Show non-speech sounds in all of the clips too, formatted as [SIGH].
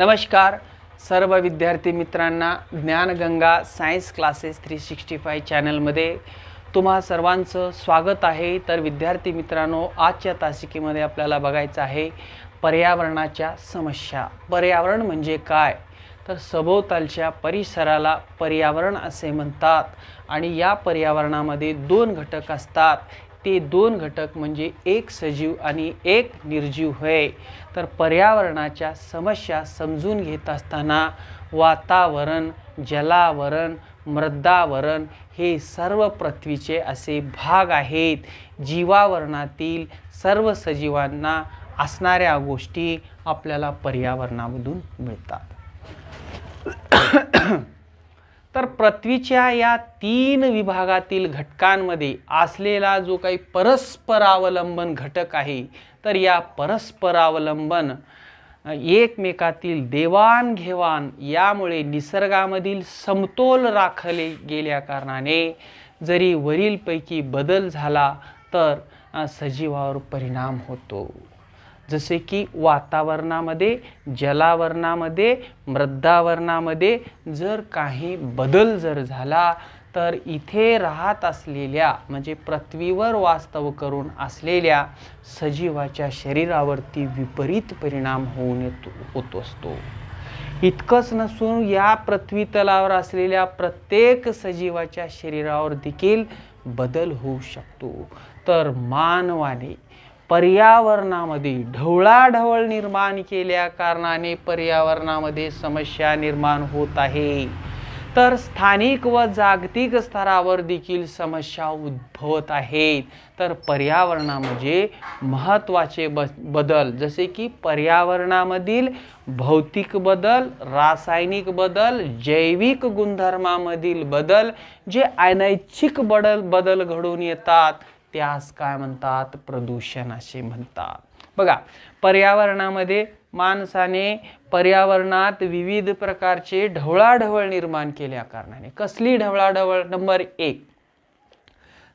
नमस्कार सर्व विद्यार्थी मित्रांना Gyanganga science classes three sixty five चॅनलमध्ये तुम्हा सर्वांचं स्वागत आहे तर विद्यार्थी मित्रांनो आजच्या तासिकेमध्ये आपल्याला बघायचं आहे पर्यावरणाच्या समस्या पर्यावरण म्हणजे काय तर सभोवतालच्या परिसराला पर्यावरण असे म्हणतात आणि या पर्यावरणामध्ये दोन घटक असतात ते दोन घटक म्हणजे एक सजीव आणि एक निर्जीव होय तर पर्यावरणाच्या समस्या समजून घेत असताना वातावरण जलावरण मृदावरण हे सर्व पृथ्वीचे असे भाग आहेत जीवावरणातील सर्व सजीवांना असणाऱ्या गोष्टी आपल्याला पर्यावरणामधून मिळतात तर पृथ्वीच्या या तीन विभागातील घटकांमध्ये असलेला जो काही परस्परावलंबन घटक आहे तर या परस्परावलंबन एकमेकातील देवाणघेवाण यामुळे निसर्गामधील समतोल राखले गेल्या कारणाने जरी वरीलपैकी बदल झाला तर सजीवावर परिणाम होतो जसे की वातावरणामध्ये जलावरणामध्ये मृद्दावरणामध्ये जर काही बदल जर झाला तर इथे राहत असलेल्या म्हणजे पृथ्वीवर वास्तव करून असलेल्या सजीवाच्या शरीरावरती विपरीत परिणाम होऊन येतो होत असतो इतकंच नसून या पृथ्वी तलावर असलेल्या प्रत्येक सजीवाच्या शरीरावर देखील बदल होऊ शकतो तर मानवाने पर्यावरणामध्ये ढवळाढवळ निर्माण केल्या कारणाने पर्यावरणामध्ये समस्या निर्माण होत आहे तर स्थानिक व जागतिक स्तरावर देखील समस्या उद्भवत आहेत तर पर्यावरणामध्ये म्हणजे महत्त्वाचे ब बदल जसे की पर्यावरणामधील भौतिक बदल रासायनिक बदल जैविक गुणधर्मामधील बदल जे अनैच्छिक बदल बदल घडून येतात त्यास काय म्हणतात प्रदूषण असे म्हणतात बघा पर्यावरणामध्ये माणसाने पर्यावरणात विविध प्रकारचे ढवळाढवळ निर्माण केल्या कारणाने कसली ढवळाढवळ नंबर एक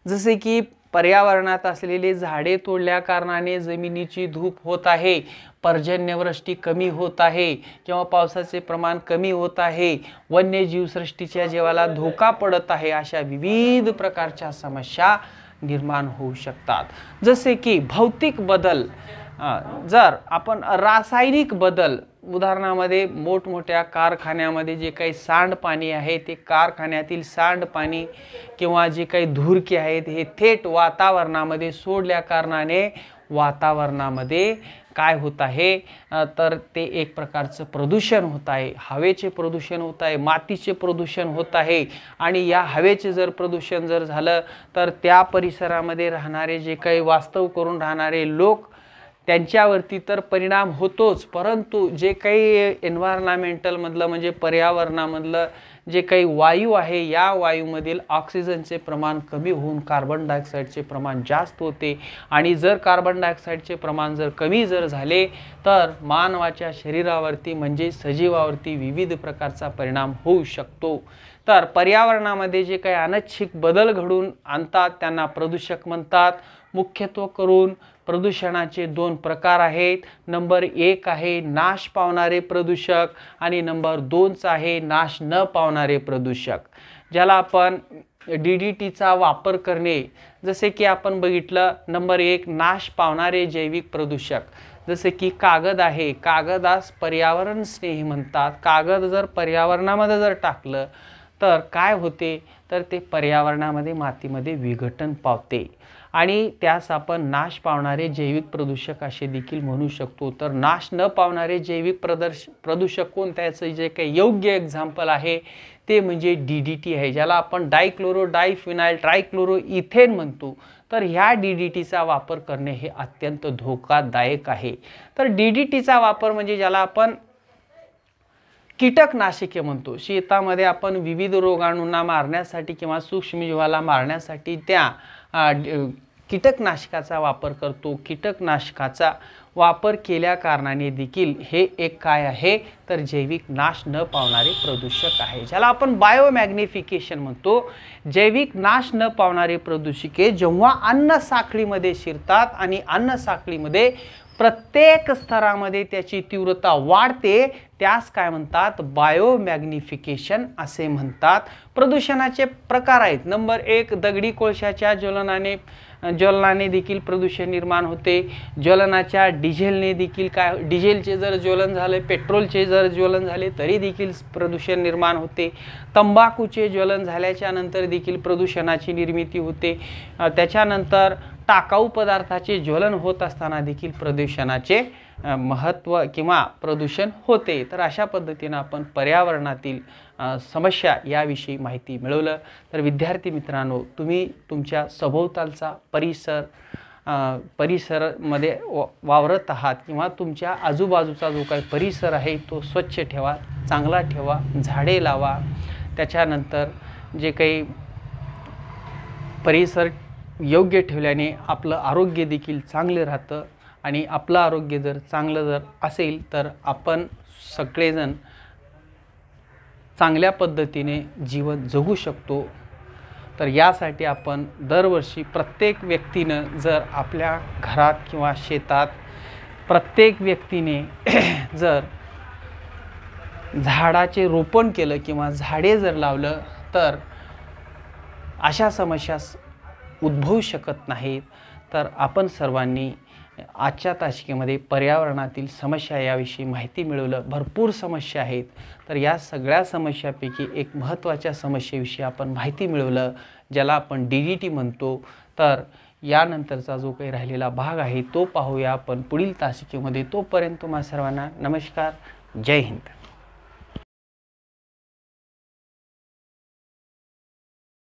जसे की पर्यावरणात असलेले झाडे तोडल्या कारणाने जमिनीची धूप होत आहे पर्जन्यवृष्टी कमी होत आहे किंवा पावसाचे प्रमाण कमी होत आहे वन्यजीवसृष्टीच्या जीवाला धोका पडत आहे अशा विविध प्रकारच्या समस्या निर्माण होऊ शकतात जसे की भौतिक बदल जर आपण रासायनिक बदल उदाहरणामध्ये मोठमोठ्या कारखान्यामध्ये जे काही सांडपाणी आहे ते कारखान्यातील सांडपाणी किंवा जे काही धुरके आहेत हे थेट वातावरणामध्ये सोडल्या कारणाने वातावरणामध्ये काय होत आहे तर ते एक प्रकारचं प्रदूषण होत आहे हवेचे प्रदूषण होत आहे मातीचे प्रदूषण होत आहे आणि या हवेचे जर प्रदूषण जर झालं तर त्या परिसरामध्ये राहणारे जे काही वास्तव करून राहणारे लोक त्यांच्यावरती तर परिणाम होतोच परंतु जे काही एन्व्हायरमेंटलमधलं म्हणजे पर्यावरणामधलं जे काही वायू आहे या वायूमधील ऑक्सिजनचे प्रमाण कमी होऊन कार्बन डायऑक्साईडचे प्रमाण जास्त होते आणि जर कार्बन डायऑक्साईडचे प्रमाण जर कमी जर झाले तर मानवाच्या शरीरावरती म्हणजे सजीवावरती विविध प्रकारचा परिणाम होऊ शकतो तर पर्यावरणामध्ये जे काही अनैच्छिक बदल घडून आणतात त्यांना प्रदूषक म्हणतात मुख्यत्व करून प्रदूषणाचे दोन प्रकार आहेत नंबर एक आहे नाश पावणारे प्रदूषक आणि नंबर दोनच आहे नाश न पावणारे प्रदूषक ज्याला आपण डी डी टीचा वापर करणे जसे की आपण बघितलं नंबर एक नाश पावणारे जैविक प्रदूषक जसे की कागद आहे कागदास पर्यावरण स्नेही म्हणतात कागद जर पर्यावरणामध्ये जर टाकलं तर काय होते तर ते पर्यावरणामध्ये मातीमध्ये विघटन पावते आणि त्यास आपण नाश पावणारे जैविक प्रदूषक असे देखील म्हणू शकतो तर नाश न पावणारे जैविक प्रदर्श प्रदूषक कोण त्याचं जे काही योग्य एक्झाम्पल आहे ते म्हणजे डी डी टी आहे ज्याला आपण डायक्लोरो डायफिनाईल ट्रायक्लोरो इथेन म्हणतो तर ह्या डी डी टीचा वापर करणे हे अत्यंत धोकादायक आहे तर डी डी टीचा वापर म्हणजे ज्याला आपण कीटकनाशिके म्हणतो शेतामध्ये आपण विविध रोगाणूंना मारण्यासाठी किंवा सूक्ष्मजीवाला मारण्यासाठी त्या कीटकनाशकाचा वापर करतो कीटकनाशकाचा वापर केल्या कारणाने देखील हे एक काय आहे तर जैविक नाश न पावणारे प्रदूषक आहे ज्याला आपण बायोमॅग्निफिकेशन म्हणतो जैविक नाश न पावणारे प्रदूषके जेव्हा अन्न साखळीमध्ये शिरतात आणि अन्न साखळीमध्ये प्रत्येक स्तरामध्ये त्याची तीव्रता वाढते त्यास काय म्हणतात बायोमॅग्निफिकेशन असे म्हणतात प्रदूषणाचे प्रकार आहेत नंबर एक दगडी कोळशाच्या ज्वलनाने ज्वलनाने देखील प्रदूषण निर्माण होते ज्वलनाच्या डिझेलने देखील काय डिझेलचे जर ज्वलन झाले पेट्रोलचे जर ज्वलन झाले तरी देखील प्रदूषण निर्माण होते तंबाखूचे ज्वलन झाल्याच्या नंतर देखील प्रदूषणाची निर्मिती होते त्याच्यानंतर टाकाऊ पदार्थाचे ज्वलन होत असताना देखील प्रदूषणाचे महत्त्व किंवा प्रदूषण होते तर अशा पद्धतीनं आपण पर्यावरणातील समस्या याविषयी माहिती मिळवलं तर विद्यार्थी मित्रांनो तुम्ही तुमच्या सभोवतालचा परिसर परिसरमध्ये वावरत आहात किंवा तुमच्या आजूबाजूचा जो काही परिसर आहे तो स्वच्छ ठेवा चांगला ठेवा झाडे लावा त्याच्यानंतर जे काही परिसर योग्य ठेवल्याने आपलं आरोग्य देखील चांगलं राहतं आणि आपलं आरोग्य जर चांगलं जर असेल तर आपण सगळेजण चांगल्या पद्धतीने जीवन जगू शकतो तर यासाठी आपण दरवर्षी प्रत्येक व्यक्तीनं जर आपल्या घरात किंवा शेतात प्रत्येक व्यक्तीने [CLEARS THROAT] जर झाडाचे रोपण केलं किंवा झाडे जर लावलं तर अशा समस्या उद्भवू शकत नाहीत तर आपण सर्वांनी आजच्या तासिकेमध्ये पर्यावरणातील समस्या याविषयी माहिती मिळवलं भरपूर समस्या आहेत तर या सगळ्या समस्यापैकी एक महत्त्वाच्या समस्येविषयी आपण माहिती मिळवलं ज्याला आपण डी डी टी म्हणतो तर यानंतरचा जो काही राहिलेला भाग आहे तो पाहूया आपण पुढील तासिकेमध्ये तोपर्यंत तुम्हा सर्वांना नमस्कार जय हिंद